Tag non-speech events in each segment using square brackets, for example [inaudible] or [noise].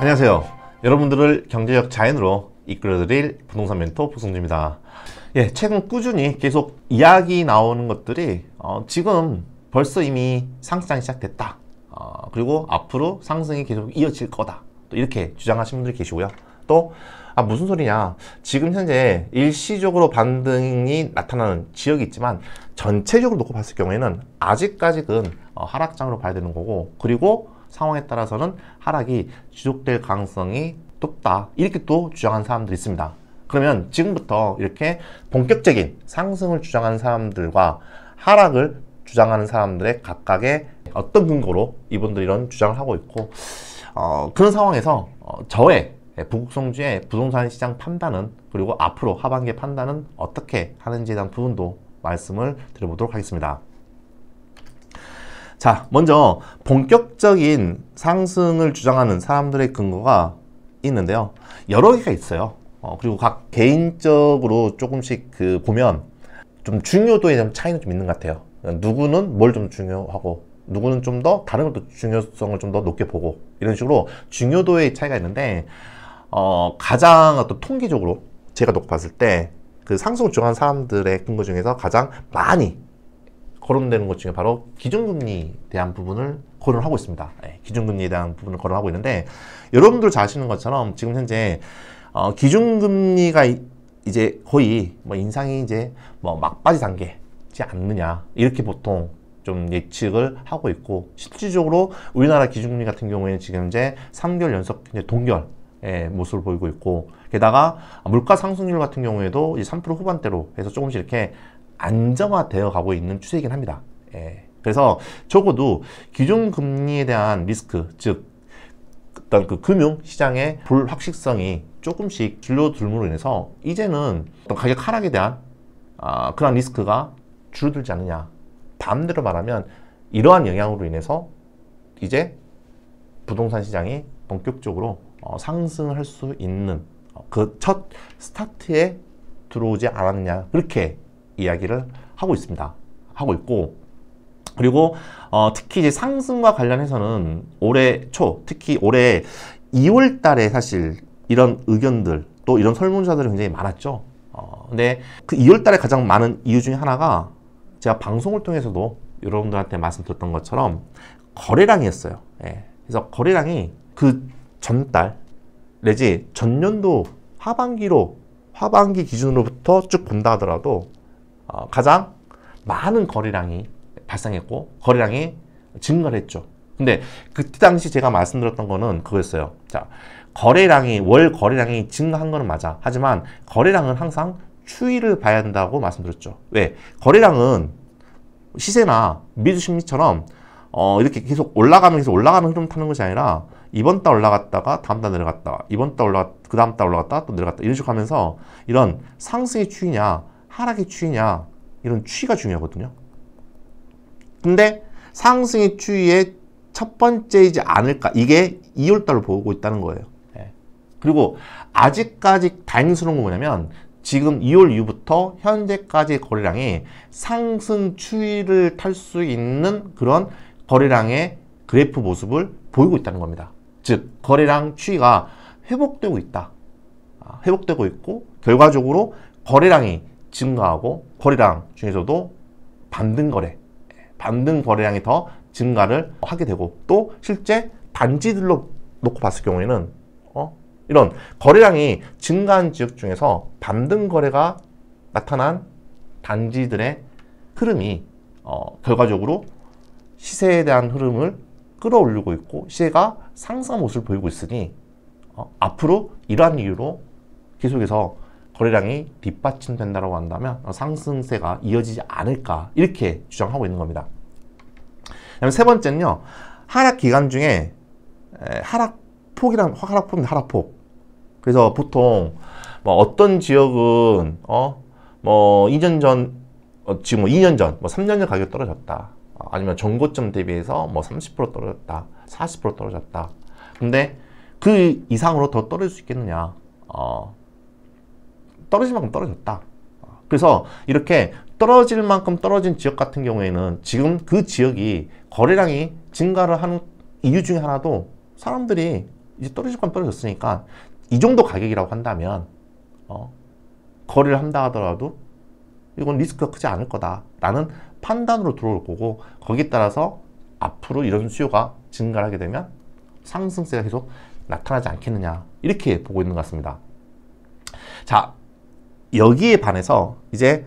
안녕하세요 여러분들을 경제적 자연으로 이끌어드릴 부동산 멘토 보승주입니다 예, 최근 꾸준히 계속 이야기 나오는 것들이 어, 지금 벌써 이미 상승이 장 시작됐다 어, 그리고 앞으로 상승이 계속 이어질 거다 또 이렇게 주장하시는 분들이 계시고요 또 아, 무슨 소리냐 지금 현재 일시적으로 반등이 나타나는 지역이 있지만 전체적으로 놓고 봤을 경우에는 아직까지는 어, 하락장으로 봐야 되는 거고 그리고 상황에 따라서는 하락이 지속될 가능성이 높다 이렇게 또주장한 사람들이 있습니다 그러면 지금부터 이렇게 본격적인 상승을 주장하는 사람들과 하락을 주장하는 사람들의 각각의 어떤 근거로 이분들이 이런 주장을 하고 있고 어, 그런 상황에서 어, 저의 북극성주의 부동산 시장 판단은 그리고 앞으로 하반기 판단은 어떻게 하는지에 대한 부분도 말씀을 드려보도록 하겠습니다. 자, 먼저 본격적인 상승을 주장하는 사람들의 근거가 있는데요. 여러 개가 있어요. 어, 그리고 각 개인적으로 조금씩 그 보면 좀 중요도에 대 차이는 좀 있는 것 같아요. 누구는 뭘 좀 중요하고 누구는 좀 더 다른 것도 중요성을 좀 더 높게 보고 이런 식으로 중요도의 차이가 있는데 어, 가장 어떤 통계적으로 제가 놓고 봤을 때 그 상승을 주장는 사람들의 근거 중에서 가장 많이 거론되는 것 중에 바로 기준금리에 대한 부분을 거론하고 있습니다. 예, 기준금리에 대한 부분을 거론하고 있는데 여러분들 잘 아시는 것처럼 지금 현재 어, 기준금리가 이, 이제 거의 뭐 인상이 이제 뭐 막바지 단계지 않느냐 이렇게 보통 좀 예측을 하고 있고 실질적으로 우리나라 기준금리 같은 경우에는 지금 이제 3개월 연속 이제 동결의 모습을 보이고 있고 게다가 물가 상승률 같은 경우에도 3% 후반대로 해서 조금씩 이렇게 안정화되어 가고 있는 추세이긴 합니다. 예. 그래서 적어도 기존 금리에 대한 리스크, 즉 어떤 그 금융 시장의 불확실성이 조금씩 줄어들므로 인해서 이제는 어떤 가격 하락에 대한 아, 그런 리스크가 줄어들지 않느냐. 반대로 말하면 이러한 영향으로 인해서 이제 부동산 시장이 본격적으로 어, 상승할 수 있는 어, 그첫 스타트에 들어오지 않았느냐. 그렇게 이야기를 하고 있습니다. 하고 있고 그리고 어, 특히 이제 상승과 관련해서는 올해 초 특히 올해 2월 달에 사실 이런 의견들 또 이런 설문조사들이 굉장히 많았죠. 어, 근데 그 2월 달에 가장 많은 이유 중에 하나가 제가 방송을 통해서도 여러분들한테 말씀드렸던 것처럼 거래량이었어요. 예. 그래서 거래량이 그 전달 내지 전년도 하반기로 하반기 기준으로부터 쭉 본다 하더라도 어, 가장 많은 거래량이 발생했고 거래량이 증가를 했죠. 근데 그때 당시 제가 말씀드렸던 거는 그거였어요. 자, 거래량이 월 거래량이 증가한 거는 맞아. 하지만 거래량은 항상 추이를 봐야 된다고 말씀드렸죠. 왜? 거래량은 시세나 미주 심리처럼 어, 이렇게 계속 올라가면 서 올라가는 흐름 타는 것이 아니라 이번 달 올라갔다가 다음 달 내려갔다가 이번 달 올라갔 그 다음 달 올라갔다가 또 내려갔다 이런 식으로 하면서 이런 상승의 추이냐 하락의 추이냐 이런 추이가 중요하거든요. 근데 상승의 추이의 첫 번째이지 않을까 이게 2월달로 보고 있다는 거예요. 네. 그리고 아직까지 다행스러운 건 뭐냐면 지금 2월 이후부터 현재까지 거래량이 상승 추이를 탈 수 있는 그런 거래량의 그래프 모습을 보이고 있다는 겁니다. 즉 거래량 추이가 회복되고 있다. 아, 회복되고 있고 결과적으로 거래량이 증가하고 거래량 중에서도 반등 거래, 반등 거래량이 더 증가를 하게 되고 또 실제 단지들로 놓고 봤을 경우에는 어? 이런 거래량이 증가한 지역 중에서 반등 거래가 나타난 단지들의 흐름이 어, 결과적으로 시세에 대한 흐름을 끌어올리고 있고 시세가 상승 모습을 보이고 있으니 어, 앞으로 이러한 이유로 계속해서 거래량이 뒷받침된다고 한다면 상승세가 이어지지 않을까 이렇게 주장하고 있는 겁니다. 그다음에 세 번째는요. 하락 기간 중에 하락폭이란 하락폭 하락폭. 그래서 보통 뭐 어떤 지역은 어뭐 2년 전 어, 지금 뭐 2년 전, 뭐 3년 전 가격 떨어졌다. 아니면 전고점 대비해서 뭐30% 떨어졌다. 40% 떨어졌다. 근데 그 이상으로 더 떨어질 수 있겠느냐. 어, 떨어질 만큼 떨어졌다. 그래서 이렇게 떨어질 만큼 떨어진 지역 같은 경우에는 지금 그 지역이 거래량이 증가를 하는 이유 중에 하나도 사람들이 이제 떨어질 만큼 떨어졌으니까 이 정도 가격이라고 한다면 어, 거래를 한다 하더라도 이건 리스크가 크지 않을 거다라는 판단으로 들어올 거고 거기에 따라서 앞으로 이런 수요가 증가하게 되면 상승세가 계속 나타나지 않겠느냐 이렇게 보고 있는 것 같습니다. 자 여기에 반해서 이제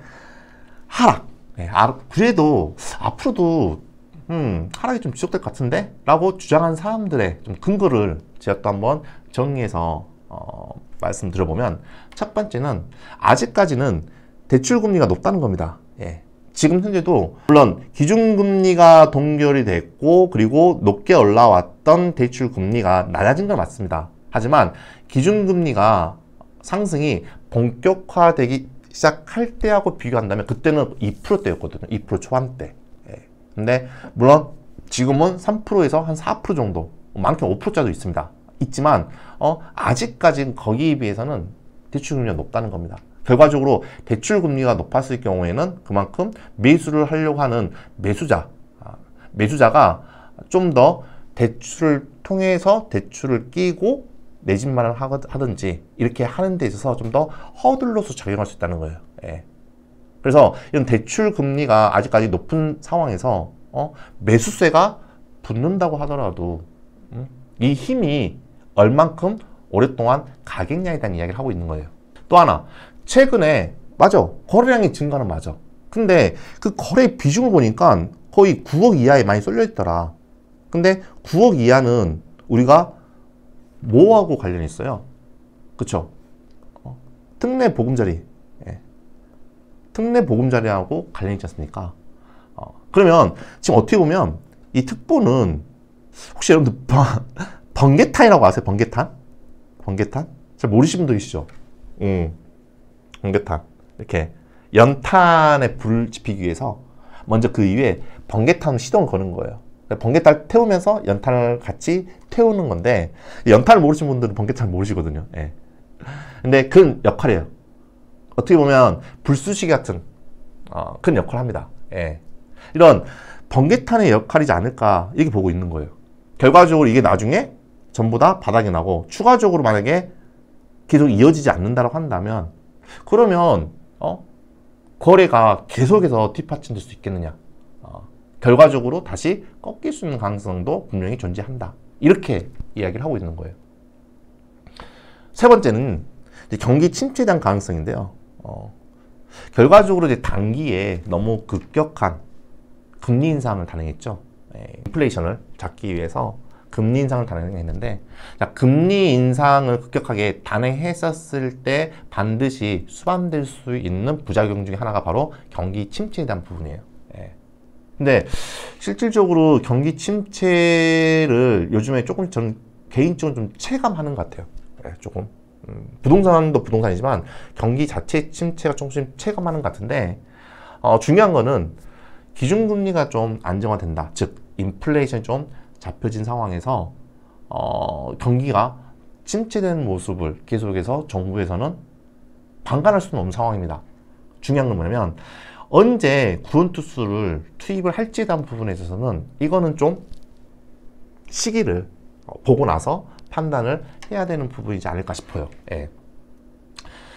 하락. 네, 아, 그래도 앞으로도 음, 하락이 좀 지속될 것 같은데? 라고 주장한 사람들의 좀 근거를 제가 또 한번 정리해서 어, 말씀드려보면 첫 번째는 아직까지는 대출금리가 높다는 겁니다. 예. 지금 현재도 물론 기준금리가 동결이 됐고 그리고 높게 올라왔던 대출금리가 낮아진 건 맞습니다. 하지만 기준금리가 상승이 본격화되기 시작할 때하고 비교한다면 그때는 2%대였거든요. 2% 초반대. 예. 근데 물론 지금은 3%에서 한 4% 정도 많게는 5%짜도 있습니다. 있지만 어, 아직까지 거기에 비해서는 대출금리가 높다는 겁니다. 결과적으로 대출금리가 높았을 경우에는 그만큼 매수를 하려고 하는 매수자, 아, 매수자가 좀 더 대출을 통해서 대출을 끼고 내집만을 하든지 이렇게 하는 데 있어서 좀 더 허들로서 작용할 수 있다는 거예요. 예. 그래서 이런 대출 금리가 아직까지 높은 상황에서 어? 매수세가 붙는다고 하더라도 음? 이 힘이 얼만큼 오랫동안 가격량에 대한 이야기를 하고 있는 거예요. 또 하나 최근에 맞아 거래량이 증가는 맞아. 근데 그 거래 비중을 보니까 거의 9억 이하에 많이 쏠려 있더라. 근데 9억 이하는 우리가 뭐하고 관련이 있어요? 그쵸? 어, 특례 보금자리 예. 특례 보금자리하고 관련이 있지 않습니까? 어, 그러면 지금 어떻게 보면 이 특보는 혹시 여러분들 번, [laughs] 번개탄이라고 아세요? 번개탄? 번개탄? 잘 모르시는 분도 계시죠? 음, 번개탄 이렇게 연탄에 불 지피기 위해서 먼저 그 위에 번개탄 시동을 거는 거예요 번개달 태우면서 연탄을 같이 태우는 건데 연탄을 모르시는 분들은 번개 잘 모르시거든요. 예. 근데 큰 역할이에요. 어떻게 보면 불쑤시 같은 어, 큰 역할을 합니다. 예. 이런 번개탄의 역할이지 않을까 이렇게 보고 있는 거예요. 결과적으로 이게 나중에 전부 다 바닥이 나고 추가적으로 만약에 계속 이어지지 않는다고 한다면 그러면 어? 거래가 계속해서 뒷받침될 수 있겠느냐 결과적으로 다시 꺾일 수 있는 가능성도 분명히 존재한다. 이렇게 이야기를 하고 있는 거예요. 세 번째는 경기 침체에 대한 가능성인데요. 어, 결과적으로 이제 단기에 너무 급격한 금리 인상을 단행했죠. 에, 예, 인플레이션을 잡기 위해서 금리 인상을 단행했는데 자, 금리 인상을 급격하게 단행했었을 때 반드시 수반될 수 있는 부작용 중에 하나가 바로 경기 침체에 대한 부분이에요. 근데 실질적으로 경기 침체를 요즘에 조금 저는 개인적으로 좀 체감하는 것 같아요. 네, 조금. 음, 부동산도 부동산이지만 경기 자체 침체가 조금씩 체감하는 것 같은데 어, 중요한 거는 기준금리가 좀 안정화된다. 즉 인플레이션이 좀 잡혀진 상황에서 어, 경기가 침체된 모습을 계속해서 정부에서는 방관할 수는 없는 상황입니다. 중요한 건 뭐냐면 언제 구원 투수를 투입을 할지에 대한 부분에 있어서는 이거는 좀 시기를 보고 나서 판단을 해야 되는 부분이지 않을까 싶어요. 예.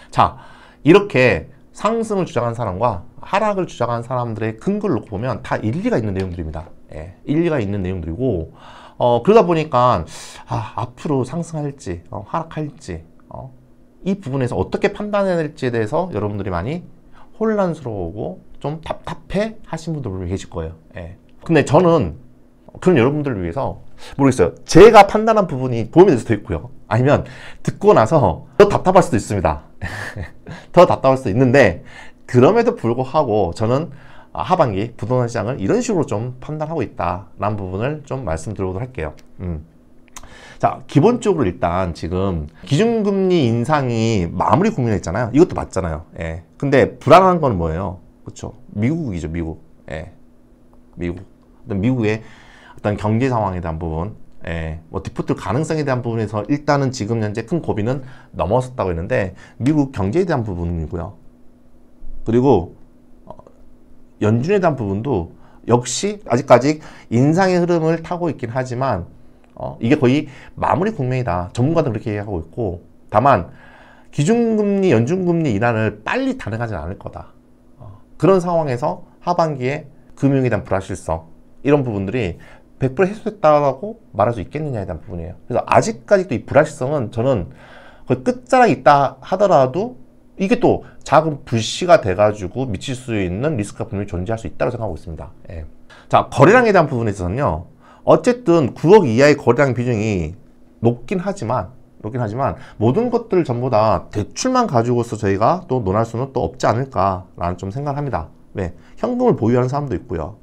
자, 이렇게 상승을 주장한 사람과 하락을 주장한 사람들의 근거를 놓고 보면 다 일리가 있는 내용들입니다. 예, 일리가 있는 내용들이고 어, 그러다 보니까 아, 앞으로 상승할지 어, 하락할지 어, 이 부분에서 어떻게 판단해야 될지에 대해서 여러분들이 많이 혼란스러우고 좀 답답해 하신 분들 분 계실 거예요. 예. 근데 저는 그런 여러분들을 위해서 모르겠어요. 제가 판단한 부분이 도움이 될 수도 있고요. 아니면 듣고 나서 더 답답할 수도 있습니다. [laughs] 더 답답할 수도 있는데 그럼에도 불구하고 저는 하반기 부동산 시장을 이런 식으로 좀 판단하고 있다라는 부분을 좀 말씀드리도록 할게요. 음. 자, 기본적으로 일단 지금 기준금리 인상이 마무리 국면했잖아요. 이것도 맞잖아요. 예. 근데 불안한 건 뭐예요? 그렇죠. 미국이죠, 미국. 예. 미국. 어떤 미국의 어떤 경제 상황에 대한 부분, 예, 뭐 디포트 가능성에 대한 부분에서 일단은 지금 현재 큰 고비는 넘어섰다고 했는데 미국 경제에 대한 부분이고요. 그리고 어, 연준에 대한 부분도 역시 아직까지 인상의 흐름을 타고 있긴 하지만 어, 이게 거의 마무리 국면이다. 전문가도 그렇게 얘기하고 있고 다만 기준금리, 연준금리 인하를 빨리 단행하지는 않을 거다. 어, 그런 상황에서 하반기에 금융에 대한 불확실성 이런 부분들이 100% 해소됐다고 말할 수 있겠느냐에 대한 부분이에요. 그래서 아직까지도 이 불확실성은 저는 거의 끝자락 있다 하더라도 이게 또 작은 불씨가 돼가지고 미칠 수 있는 리스크가 분명히 존재할 수 있다고 생각하고 있습니다. 예. 자, 거래량에 대한 부분에 있어서는요. 어쨌든 9억 이하의 거래량 비중이 높긴 하지만 높긴 하지만 모든 것들 전부 다 대출만 가지고서 저희가 또 논할 수는 또 없지 않을까라는 좀 생각을 합니다. 네, 현금을 보유하는 사람도 있고요.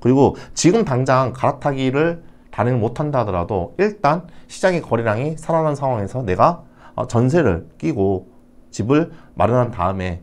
그리고 지금 당장 갈아타기를 단행을 못한다 하더라도 일단 시장의 거래량이 살아난 상황에서 내가 어, 전세를 끼고 집을 마련한 다음에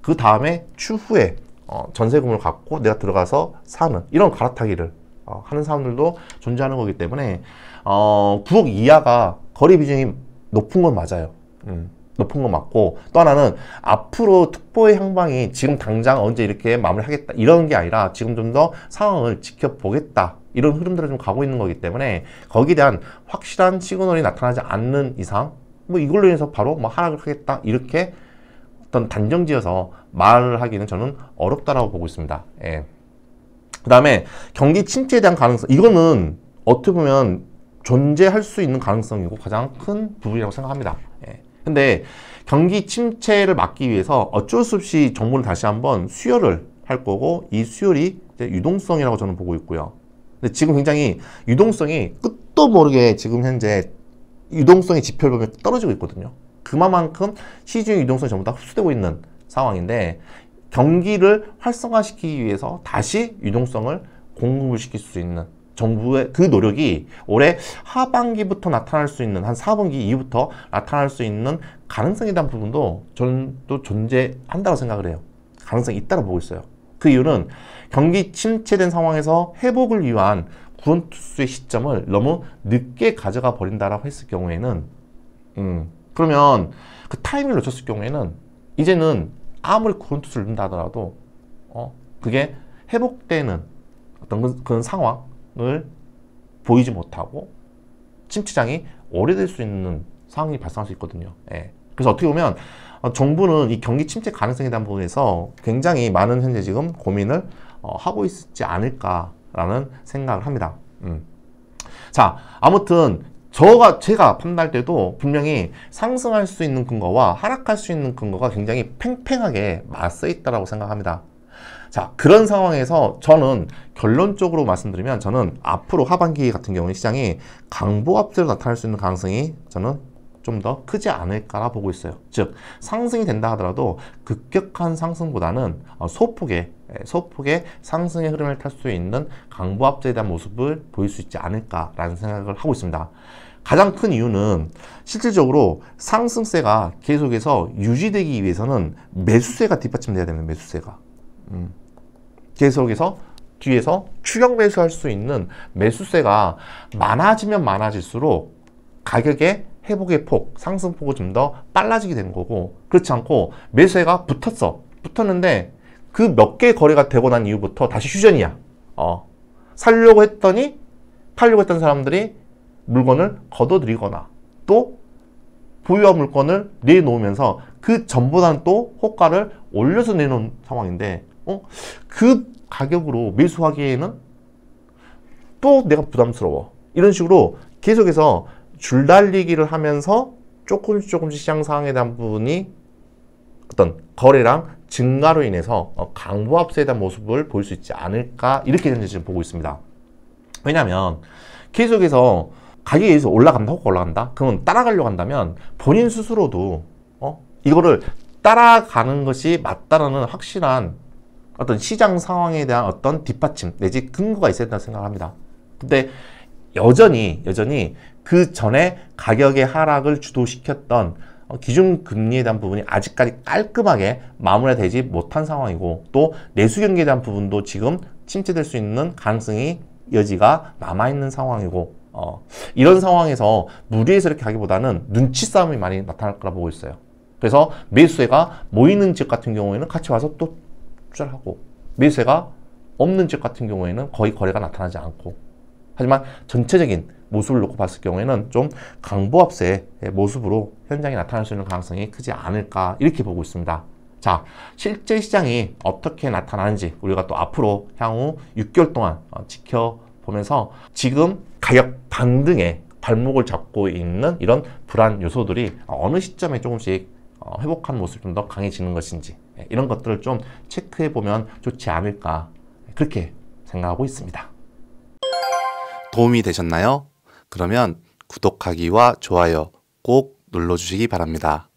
그 다음에 추후에 어, 전세금을 갖고 내가 들어가서 사는 이런 갈아타기를 어, 하는 사람들도 존재하는 거기 때문에 어, 9억 이하가 거리 비중이 높은 건 맞아요. 음, 높은 건 맞고 또 하나는 앞으로 특보의 향방이 지금 당장 언제 이렇게 마무리하겠다 이런 게 아니라 지금 좀 더 상황을 지켜보겠다 이런 흐름들을 좀 가고 있는 거기 때문에 거기에 대한 확실한 시그널이 나타나지 않는 이상 뭐 이걸로 인해서 바로 뭐 하락을 하겠다 이렇게 어떤 단정지어서 말을 하기는 저는 어렵다라고 보고 있습니다. 예. 그 다음에 경기 침체에 대한 가능성 이거는 어떻게 보면 존재할 수 있는 가능성이고 가장 큰 부분이라고 생각합니다. 예. 근데 경기 침체를 막기 위해서 어쩔 수 없이 정부는 다시 한번 수혈을할 거고 이수혈이 이제 유동성이라고 저는 보고 있고요. 근데 지금 굉장히 유동성이 끝도 모르게 지금 현재 유동성의 지표를 보면 떨어지고 있거든요. 그만큼 시중 유동성이 전부 다 흡수되고 있는 상황인데 경기를 활성화시키기 위해서 다시 유동성을 공급을 시킬 수 있는 정부의 그 노력이 올해 하반기부터 나타날 수 있는 한 4분기 이후부터 나타날 수 있는 가능성에 대한 부분도 저는 또 존재한다고 생각을 해요. 가능성이 있다고 보고 있어요. 그 이유는 경기 침체된 상황에서 회복을 위한 구원 투수의 시점을 너무 늦게 가져가 버린다라고 했을 경우에는 음, 그러면 그 타이밍을 놓쳤을 경우에는 이제는 아무리 그런 뜻을 넣는다 하더라도 어 그게 회복되는 어떤 그, 그런 상황을 보이지 못하고 침체장이 오래될 수 있는 상황이 발생할 수 있거든요. 예. 그래서 어떻게 보면 어, 정부는 이 경기 침체 가능성에 대한 부분에서 굉장히 많은 현재 지금 고민을 어, 하고 있지 않을까라는 생각을 합니다. 음. 자, 아무튼 저가 제가 판단할 때도 분명히 상승할 수 있는 근거와 하락할 수 있는 근거가 굉장히 팽팽하게 맞서 있다라고 생각합니다. 자 그런 상황에서 저는 결론적으로 말씀드리면 저는 앞으로 하반기 같은 경우에 시장이 강보합세로 나타날 수 있는 가능성이 저는 좀 더 크지 않을까라 보고 있어요. 즉 상승이 된다 하더라도 급격한 상승보다는 어, 소폭의 예, 소폭의 상승의 흐름을 탈 수 있는 강보합자에 대한 모습을 보일 수 있지 않을까라는 생각을 하고 있습니다. 가장 큰 이유는 실질적으로 상승세가 계속해서 유지되기 위해서는 매수세가 뒷받침돼야 되는 매수세가 음. 계속해서 뒤에서 추격 매수할 수 있는 매수세가 많아지면 많아질수록 가격의 회복의 폭, 상승폭은좀 더 빨라지게 되는 거고 그렇지 않고 매수세가 붙었어. 붙었는데 그몇개 거래가 되고 난 이후부터 다시 휴전이야. 어. 살려고 했더니 팔려고 했던 사람들이 물건을 걷어들이거나 또 보유한 물건을 내놓으면서 그 전보다는 또 호가를 올려서 내놓은 상황인데 어? 그 가격으로 매수하기에는 또 내가 부담스러워 이런 식으로 계속해서 줄달리기를 하면서 조금씩 조금씩 시장 상황에 대한 부분이 어떤 거래량 증가로 인해서 어, 강보합세에 대한 모습을 볼 수 있지 않을까 이렇게 현재 지금 보고 있습니다. 왜냐하면 계속해서 가격이 계속 올라간다 혹 올라간다 그러면 따라가려고 한다면 본인 스스로도 어? 이거를 따라가는 것이 맞다라는 확실한 어떤 시장 상황에 대한 어떤 뒷받침 내지 근거가 있어야 된다고 생각합니다. 근데 여전히 여전히 그 전에 가격의 하락을 주도시켰던 어, 기준금리에 대한 부분이 아직까지 깔끔하게 마무리되지 못한 상황이고 또 내수경기에 대한 부분도 지금 침체될 수 있는 가능성이 여지가 남아있는 상황이고 어, 이런 상황에서 무리해서 이렇게 하기보다는 눈치 싸움이 많이 나타날 거라 보고 있어요. 그래서 매수세가 모이는 집 같은 경우에는 같이 와서 또 투자하고 매수세가 없는 집 같은 경우에는 거의 거래가 나타나지 않고 하지만 전체적인 모습을 놓고 봤을 경우에는 좀 강보합세의 모습으로 현장에 나타날 수 있는 가능성이 크지 않을까 이렇게 보고 있습니다. 자, 실제 시장이 어떻게 나타나는지 우리가 또 앞으로 향후 6개월 동안 어, 지켜보면서 지금 가격 반등에 발목을 잡고 있는 이런 불안 요소들이 어느 시점에 조금씩 어, 회복한 모습이 좀 더 강해지는 것인지 예, 이런 것들을 좀 체크해 보면 좋지 않을까 그렇게 생각하고 있습니다. 도움이 되셨나요? 그러면 구독하기와 좋아요 꼭 눌러주시기 바랍니다.